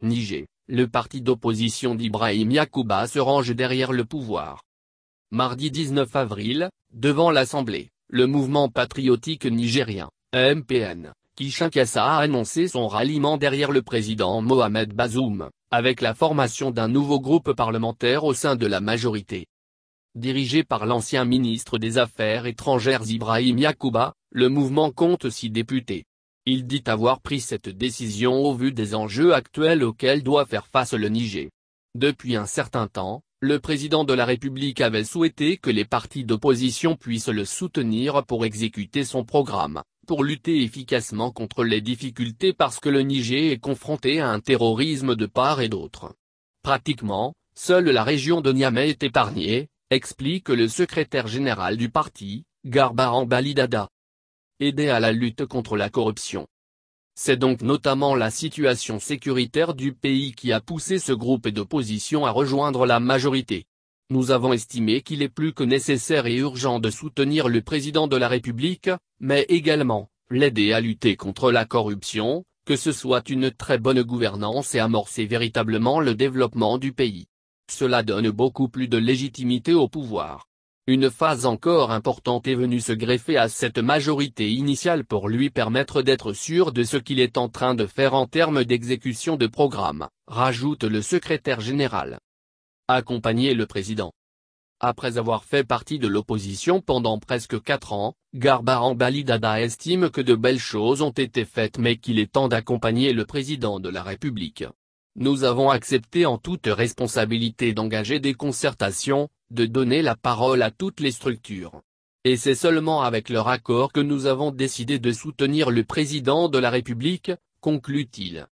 Niger, le parti d'opposition d'Ibrahim Yacouba se range derrière le pouvoir. Mardi 19 avril, devant l'Assemblée, le mouvement patriotique nigérien, MPN, Kassa a annoncé son ralliement derrière le président Mohamed Bazoum, avec la formation d'un nouveau groupe parlementaire au sein de la majorité. Dirigé par l'ancien ministre des Affaires étrangères Ibrahim Yacouba, le mouvement compte six députés, il dit avoir pris cette décision au vu des enjeux actuels auxquels doit faire face le Niger. Depuis un certain temps, le président de la République avait souhaité que les partis d'opposition puissent le soutenir pour exécuter son programme, pour lutter efficacement contre les difficultés parce que le Niger est confronté à un terrorisme de part et d'autre. Pratiquement, seule la région de Niamey est épargnée, explique le secrétaire général du parti, Garba Balidada aider à la lutte contre la corruption. C'est donc notamment la situation sécuritaire du pays qui a poussé ce groupe d'opposition à rejoindre la majorité. Nous avons estimé qu'il est plus que nécessaire et urgent de soutenir le président de la République, mais également, l'aider à lutter contre la corruption, que ce soit une très bonne gouvernance et amorcer véritablement le développement du pays. Cela donne beaucoup plus de légitimité au pouvoir. Une phase encore importante est venue se greffer à cette majorité initiale pour lui permettre d'être sûr de ce qu'il est en train de faire en termes d'exécution de programme, rajoute le secrétaire général. Accompagner le président. Après avoir fait partie de l'opposition pendant presque quatre ans, Garbaran Balidada estime que de belles choses ont été faites mais qu'il est temps d'accompagner le président de la République. Nous avons accepté en toute responsabilité d'engager des concertations, de donner la parole à toutes les structures. Et c'est seulement avec leur accord que nous avons décidé de soutenir le président de la République, conclut-il.